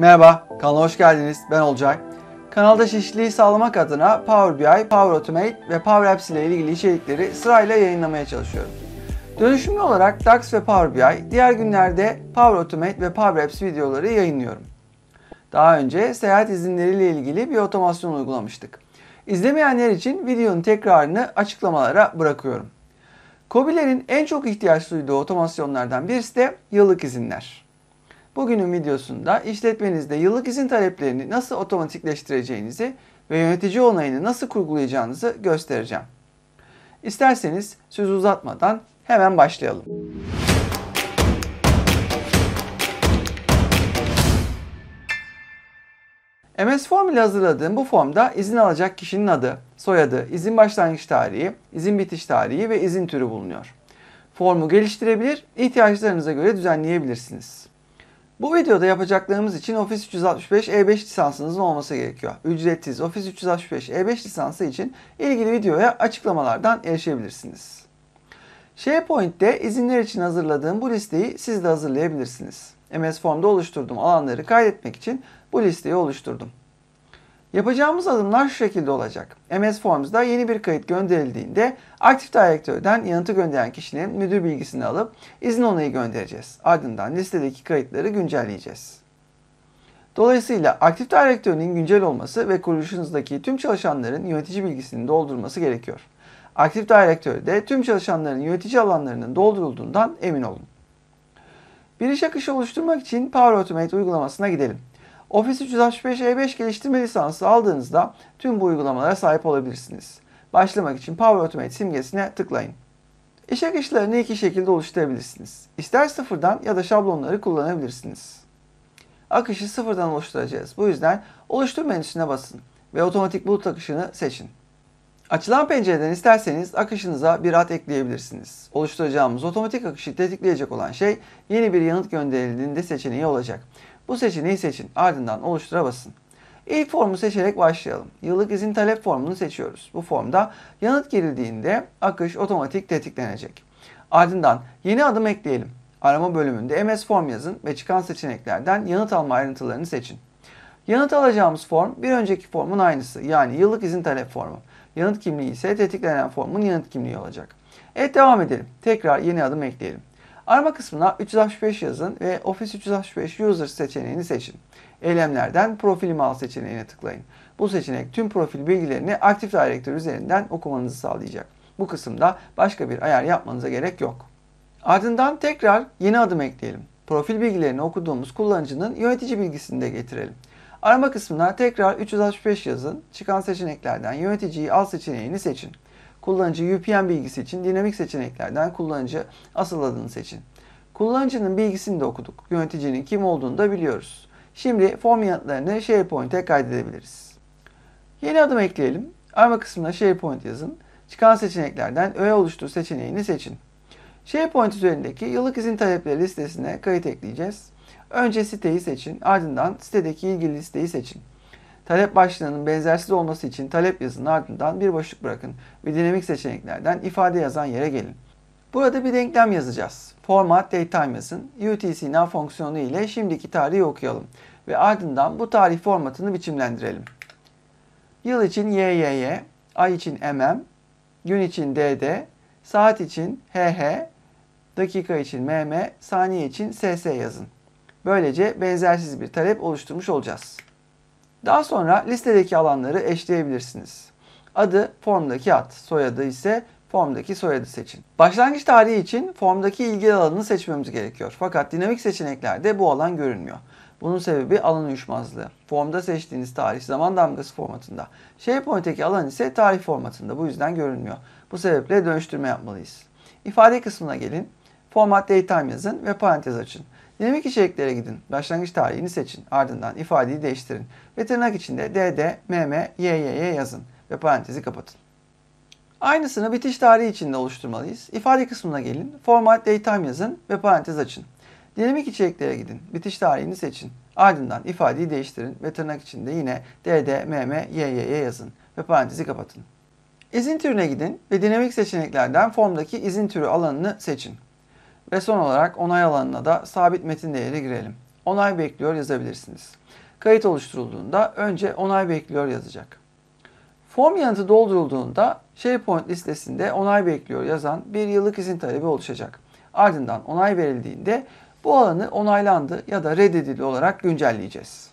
Merhaba, kanala hoş geldiniz. Ben Olcay. Kanalda şişliği sağlamak adına Power BI, Power Automate ve Power Apps ile ilgili içerikleri sırayla yayınlamaya çalışıyorum. Dönüşümlü olarak DAX ve Power BI, diğer günlerde Power Automate ve Power Apps videoları yayınlıyorum. Daha önce seyahat izinleriyle ilgili bir otomasyon uygulamıştık. İzlemeyenler için videonun tekrarını açıklamalara bırakıyorum. Kobilerin en çok ihtiyaç duyduğu otomasyonlardan birisi de yıllık izinler. Bugünün videosunda işletmenizde yıllık izin taleplerini nasıl otomatikleştireceğinizi ve yönetici onayını nasıl kurgulayacağınızı göstereceğim. İsterseniz söz uzatmadan hemen başlayalım. MS Form ile hazırladığım bu formda izin alacak kişinin adı, soyadı, izin başlangıç tarihi, izin bitiş tarihi ve izin türü bulunuyor. Formu geliştirebilir, ihtiyaçlarınıza göre düzenleyebilirsiniz. Bu videoda yapacaklarımız için Office 365 E5 lisansınızın olması gerekiyor. Ücretsiz Office 365 E5 lisansı için ilgili videoya açıklamalardan erişebilirsiniz. SharePoint'te izinler için hazırladığım bu listeyi siz de hazırlayabilirsiniz. MS Form'da oluşturduğum alanları kaydetmek için bu listeyi oluşturdum. Yapacağımız adımlar şu şekilde olacak. MS Forms'da yeni bir kayıt gönderildiğinde aktif direktörden yanıtı gönderen kişinin müdür bilgisini alıp izin onayı göndereceğiz. Ardından listedeki kayıtları güncelleyeceğiz. Dolayısıyla aktif direktörünün güncel olması ve kuruluşunuzdaki tüm çalışanların yönetici bilgisini doldurması gerekiyor. Aktif direktörde tüm çalışanların yönetici alanlarının doldurulduğundan emin olun. Bir iş akışı oluşturmak için Power Automate uygulamasına gidelim. Office 365 E5 geliştirme lisansı aldığınızda tüm bu uygulamalara sahip olabilirsiniz. Başlamak için Power Automate simgesine tıklayın. İş akışlarını iki şekilde oluşturabilirsiniz. İster sıfırdan ya da şablonları kullanabilirsiniz. Akışı sıfırdan oluşturacağız. Bu yüzden oluştur menüsüne basın ve otomatik bulut akışını seçin. Açılan pencereden isterseniz akışınıza bir hat ekleyebilirsiniz. Oluşturacağımız otomatik akışı tetikleyecek olan şey yeni bir yanıt gönderildiğinde seçeneği olacak. Bu seçeneği seçin. Ardından oluştura basın. İlk formu seçerek başlayalım. Yıllık izin talep formunu seçiyoruz. Bu formda yanıt girildiğinde akış otomatik tetiklenecek. Ardından yeni adım ekleyelim. Arama bölümünde MS form yazın ve çıkan seçeneklerden yanıt alma ayrıntılarını seçin. Yanıt alacağımız form bir önceki formun aynısı yani yıllık izin talep formu. Yanıt kimliği ise tetiklenen formun yanıt kimliği olacak. Evet devam edelim. Tekrar yeni adım ekleyelim. Arama kısmına 365 yazın ve Office 365 User seçeneğini seçin. Eylemlerden Profil al seçeneğine tıklayın. Bu seçenek tüm profil bilgilerini Active Directory üzerinden okumanızı sağlayacak. Bu kısımda başka bir ayar yapmanıza gerek yok. Ardından tekrar yeni adım ekleyelim. Profil bilgilerini okuduğumuz kullanıcının yönetici bilgisini de getirelim. Arama kısmına tekrar 365 yazın. Çıkan seçeneklerden yöneticiyi al seçeneğini seçin. Kullanıcı UPN bilgisi için dinamik seçeneklerden kullanıcı asıl adını seçin. Kullanıcının bilgisini de okuduk. Yöneticinin kim olduğunu da biliyoruz. Şimdi form yanıtlarını SharePoint'e kaydedebiliriz. Yeni adım ekleyelim. Arama kısmına SharePoint yazın. Çıkan seçeneklerden öğe oluştur seçeneğini seçin. SharePoint üzerindeki yıllık izin talepleri listesine kayıt ekleyeceğiz. Önce siteyi seçin, ardından sitedeki ilgili listeyi seçin. Talep başlığının benzersiz olması için talep yazının ardından bir boşluk bırakın ve dinamik seçeneklerden ifade yazan yere gelin. Burada bir denklem yazacağız. Format datetime yazın. UTC now fonksiyonu ile şimdiki tarihi okuyalım ve ardından bu tarih formatını biçimlendirelim. Yıl için YYY, ay için MM, gün için DD, saat için HH, dakika için MM, saniye için SS yazın. Böylece benzersiz bir talep oluşturmuş olacağız. Daha sonra listedeki alanları eşleyebilirsiniz. Adı formdaki ad, soyadı ise formdaki soyadı seçin. Başlangıç tarihi için formdaki ilgili alanı seçmemiz gerekiyor. Fakat dinamik seçeneklerde bu alan görünmüyor. Bunun sebebi alan uyuşmazlığı. Formda seçtiğiniz tarih zaman damgası formatında. SharePoint'teki alan ise tarih formatında. Bu yüzden görünmüyor. Bu sebeple dönüştürme yapmalıyız. İfade kısmına gelin. Format Datetime yazın ve parantez açın. Dinamik içeriklere gidin. Başlangıç tarihini seçin. Ardından ifadeyi değiştirin. Ve tırnak içinde DD, MM, YYY yazın ve parantezi kapatın. Aynısını bitiş tarihi içinde oluşturmalıyız. İfade kısmına gelin. Format datetime yazın ve parantez açın. Dinamik içeriklere gidin. Bitiş tarihini seçin. Ardından ifadeyi değiştirin ve tırnak içinde yine DD, MM, YYY yazın ve parantezi kapatın. İzin türüne gidin ve dinamik seçeneklerden formdaki izin türü alanını seçin. Ve son olarak onay alanına da sabit metin değeri girelim. Onay bekliyor yazabilirsiniz. Kayıt oluşturulduğunda önce onay bekliyor yazacak. Form yanıtı doldurulduğunda SharePoint listesinde onay bekliyor yazan bir yıllık izin talebi oluşacak. Ardından onay verildiğinde bu alanı onaylandı ya da reddedildi olarak güncelleyeceğiz.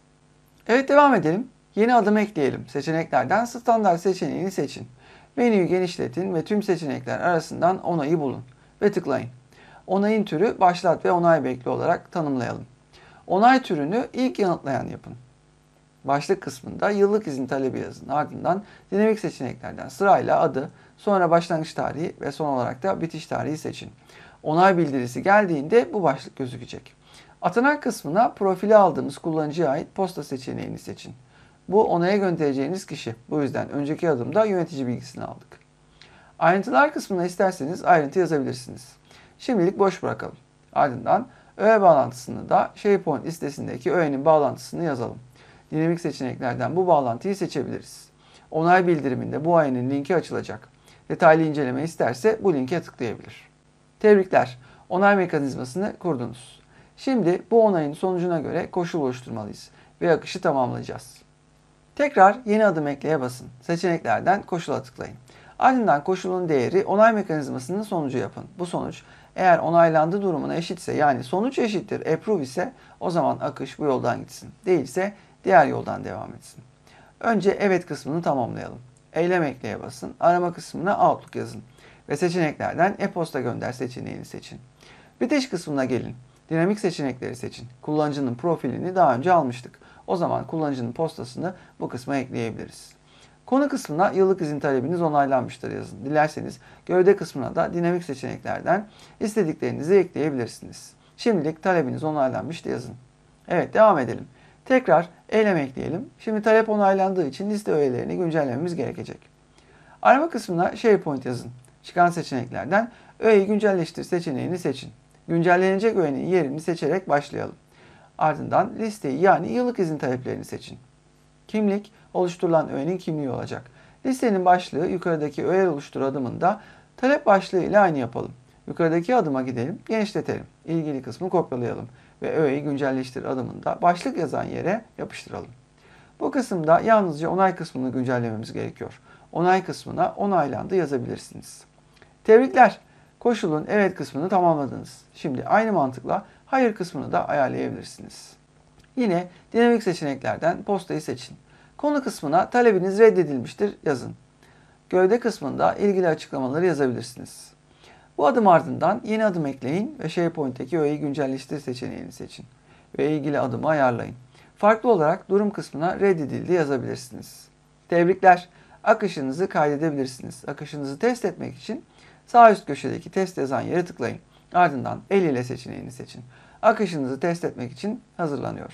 Evet devam edelim. Yeni adım ekleyelim. Seçeneklerden standart seçeneğini seçin. Menüyü genişletin ve tüm seçenekler arasından onayı bulun ve tıklayın onayın türü başlat ve onay bekli olarak tanımlayalım. Onay türünü ilk yanıtlayan yapın. Başlık kısmında yıllık izin talebi yazın. Ardından dinamik seçeneklerden sırayla adı, sonra başlangıç tarihi ve son olarak da bitiş tarihi seçin. Onay bildirisi geldiğinde bu başlık gözükecek. Atanak kısmına profili aldığımız kullanıcıya ait posta seçeneğini seçin. Bu onaya göndereceğiniz kişi. Bu yüzden önceki adımda yönetici bilgisini aldık. Ayrıntılar kısmına isterseniz ayrıntı yazabilirsiniz. Şimdilik boş bırakalım. Ardından öğe bağlantısını da SharePoint listesindeki öğenin bağlantısını yazalım. Dinamik seçeneklerden bu bağlantıyı seçebiliriz. Onay bildiriminde bu öğenin linki açılacak. Detaylı inceleme isterse bu linke tıklayabilir. Tebrikler. Onay mekanizmasını kurdunuz. Şimdi bu onayın sonucuna göre koşul oluşturmalıyız ve akışı tamamlayacağız. Tekrar yeni adım ekleye basın. Seçeneklerden koşula tıklayın. Ardından koşulun değeri onay mekanizmasının sonucu yapın. Bu sonuç eğer onaylandı durumuna eşitse yani sonuç eşittir approve ise o zaman akış bu yoldan gitsin. Değilse diğer yoldan devam etsin. Önce evet kısmını tamamlayalım. Eylem ekleye basın. Arama kısmına Outlook yazın. Ve seçeneklerden e-posta gönder seçeneğini seçin. Bitiş kısmına gelin. Dinamik seçenekleri seçin. Kullanıcının profilini daha önce almıştık. O zaman kullanıcının postasını bu kısma ekleyebiliriz. Konu kısmına yıllık izin talebiniz onaylanmıştır yazın. Dilerseniz gövde kısmına da dinamik seçeneklerden istediklerinizi ekleyebilirsiniz. Şimdilik talebiniz onaylanmış yazın. Evet devam edelim. Tekrar eylem ekleyelim. Şimdi talep onaylandığı için liste öğelerini güncellememiz gerekecek. Arama kısmına SharePoint yazın. Çıkan seçeneklerden öğeyi güncelleştir seçeneğini seçin. Güncellenecek öğenin yerini seçerek başlayalım. Ardından listeyi yani yıllık izin taleplerini seçin. Kimlik oluşturulan öğenin kimliği olacak. Listenin başlığı yukarıdaki öğe oluştur adımında talep başlığı ile aynı yapalım. Yukarıdaki adıma gidelim, genişletelim. İlgili kısmı kopyalayalım ve öğeyi güncelleştir adımında başlık yazan yere yapıştıralım. Bu kısımda yalnızca onay kısmını güncellememiz gerekiyor. Onay kısmına onaylandı yazabilirsiniz. Tebrikler! Koşulun evet kısmını tamamladınız. Şimdi aynı mantıkla hayır kısmını da ayarlayabilirsiniz. Yine dinamik seçeneklerden postayı seçin. Konu kısmına talebiniz reddedilmiştir yazın. Gövde kısmında ilgili açıklamaları yazabilirsiniz. Bu adım ardından yeni adım ekleyin ve SharePoint'teki öğeyi güncelleştir seçeneğini seçin ve ilgili adımı ayarlayın. Farklı olarak durum kısmına reddedildi yazabilirsiniz. Tebrikler. Akışınızı kaydedebilirsiniz. Akışınızı test etmek için sağ üst köşedeki test yazan yere tıklayın. Ardından el ile seçeneğini seçin. Akışınızı test etmek için hazırlanıyor.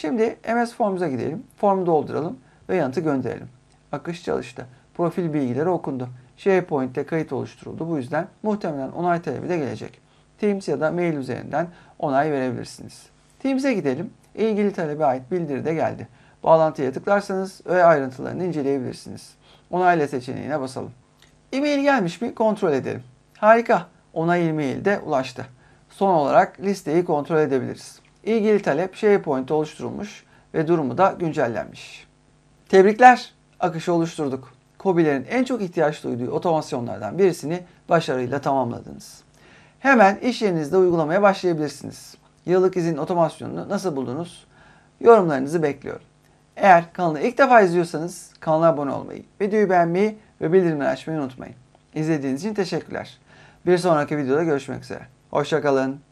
Şimdi MS Forms'a gidelim. Formu dolduralım ve yanıtı gönderelim. Akış çalıştı. Profil bilgileri okundu. SharePoint'te kayıt oluşturuldu. Bu yüzden muhtemelen onay talebi de gelecek. Teams ya da mail üzerinden onay verebilirsiniz. Teams'e gidelim. İlgili talebe ait bildiri de geldi. Bağlantıya tıklarsanız öğe ayrıntılarını inceleyebilirsiniz. Onayla seçeneğine basalım. E-mail gelmiş mi kontrol edelim. Harika. Onay e-mail de ulaştı. Son olarak listeyi kontrol edebiliriz ilgili talep SharePoint oluşturulmuş ve durumu da güncellenmiş. Tebrikler! Akışı oluşturduk. Kobilerin en çok ihtiyaç duyduğu otomasyonlardan birisini başarıyla tamamladınız. Hemen iş yerinizde uygulamaya başlayabilirsiniz. Yıllık izin otomasyonunu nasıl buldunuz? Yorumlarınızı bekliyorum. Eğer kanalı ilk defa izliyorsanız kanala abone olmayı, videoyu beğenmeyi ve bildirimleri açmayı unutmayın. İzlediğiniz için teşekkürler. Bir sonraki videoda görüşmek üzere. Hoşçakalın.